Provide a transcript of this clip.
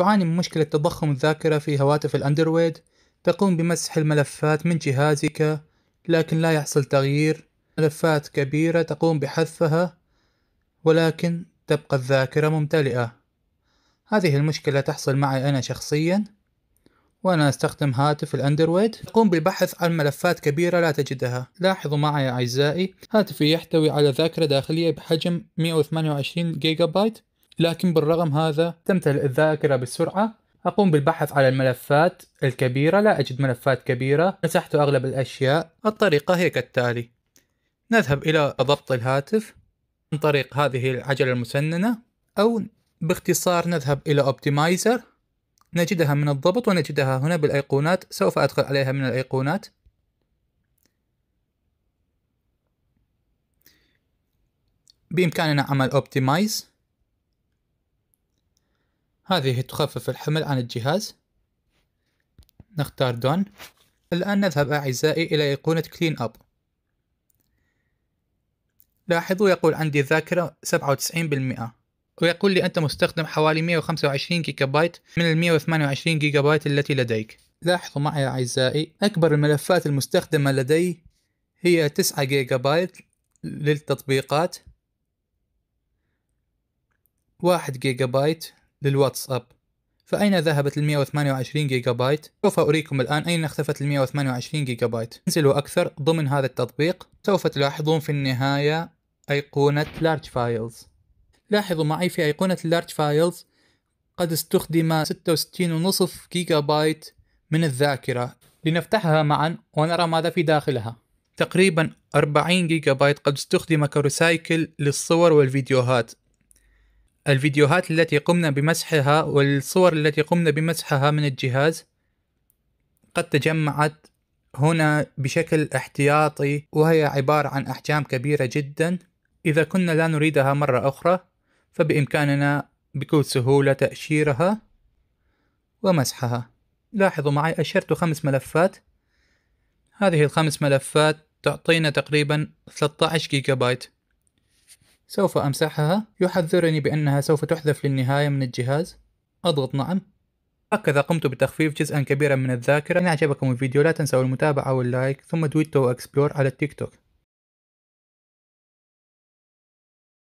تعاني من مشكلة تضخم الذاكرة في هواتف الأندرويد تقوم بمسح الملفات من جهازك لكن لا يحصل تغيير ملفات كبيرة تقوم بحذفها ولكن تبقى الذاكرة ممتلئة هذه المشكلة تحصل معي أنا شخصيا وأنا أستخدم هاتف الأندرويد تقوم بالبحث عن ملفات كبيرة لا تجدها لاحظوا معي أعزائي هاتفي يحتوي على ذاكرة داخلية بحجم 128 جيجا بايت لكن بالرغم هذا تمتلئ الذاكرة بسرعة أقوم بالبحث على الملفات الكبيرة لا أجد ملفات كبيرة مسحت أغلب الأشياء الطريقة هي كالتالي نذهب إلى ضبط الهاتف عن طريق هذه العجلة المسننة أو باختصار نذهب إلى أوبتمايزر نجدها من الضبط ونجدها هنا بالأيقونات سوف أدخل عليها من الأيقونات بإمكاننا عمل أوبتمايز هذه تخفف الحمل عن الجهاز نختار دون الآن نذهب أعزائي إلى أيقونة كلين أب لاحظوا يقول عندي الذاكرة 97% ويقول لي أنت مستخدم حوالي 125 جيجا بايت من ال 128 جيجا بايت التي لديك لاحظوا معي أعزائي أكبر الملفات المستخدمة لدي هي 9 جيجا بايت للتطبيقات 1 جيجا بايت للواتساب فأين ذهبت ال 128 جيجا بايت؟ سوف أريكم الآن أين اختفت ال 128 جيجا بايت انزلوا أكثر ضمن هذا التطبيق سوف تلاحظون في النهاية أيقونة Large Files لاحظوا معي في أيقونة Large Files قد استخدم 66.5 جيجا بايت من الذاكرة لنفتحها معا ونرى ماذا في داخلها تقريبا 40 جيجا بايت قد استخدم كرسايكل للصور والفيديوهات الفيديوهات التي قمنا بمسحها والصور التي قمنا بمسحها من الجهاز قد تجمعت هنا بشكل احتياطي وهي عبارة عن أحجام كبيرة جدا إذا كنا لا نريدها مرة أخرى فبإمكاننا بكل سهولة تأشيرها ومسحها لاحظوا معي أشرت خمس ملفات هذه الخمس ملفات تعطينا تقريبا 13 جيجا بايت سوف أمسحها يحذرني بأنها سوف تحذف للنهاية من الجهاز أضغط نعم هكذا قمت بتخفيف جزءا كبيرا من الذاكرة إن أعجبكم الفيديو لا تنسوا المتابعة واللايك ثم تويتو أكسبلور على التيك توك